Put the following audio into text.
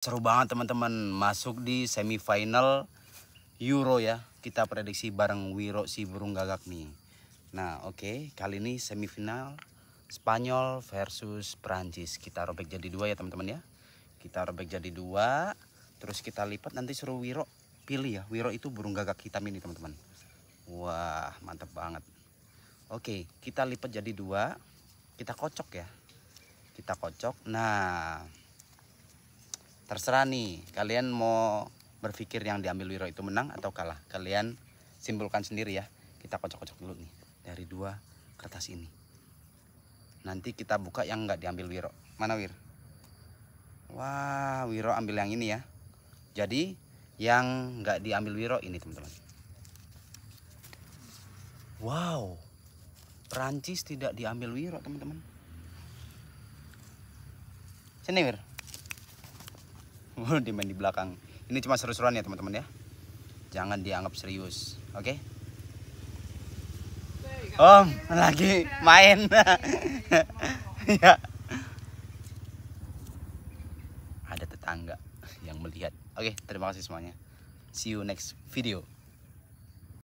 Seru banget teman-teman, masuk di semifinal Euro ya. Kita prediksi bareng Wiro si burung gagak nih. Nah, oke, okay. kali ini semifinal Spanyol versus Perancis Kita robek jadi dua ya, teman-teman ya. Kita robek jadi dua, terus kita lipat nanti suruh Wiro pilih ya. Wiro itu burung gagak hitam ini, teman-teman. Wah, mantap banget. Oke, okay, kita lipat jadi dua. Kita kocok ya. Kita kocok. Nah, terserah nih kalian mau berpikir yang diambil Wiro itu menang atau kalah kalian simpulkan sendiri ya kita kocok-kocok dulu nih dari dua kertas ini nanti kita buka yang nggak diambil Wiro mana Wir Wah Wiro ambil yang ini ya jadi yang nggak diambil Wiro ini teman-teman Wow Perancis tidak diambil Wiro teman-teman sini Wiro dimain di belakang ini cuma seru-seruan ya teman-teman ya jangan dianggap serius oke okay? om lagi main ya ada tetangga yang melihat oke okay, terima kasih semuanya see you next video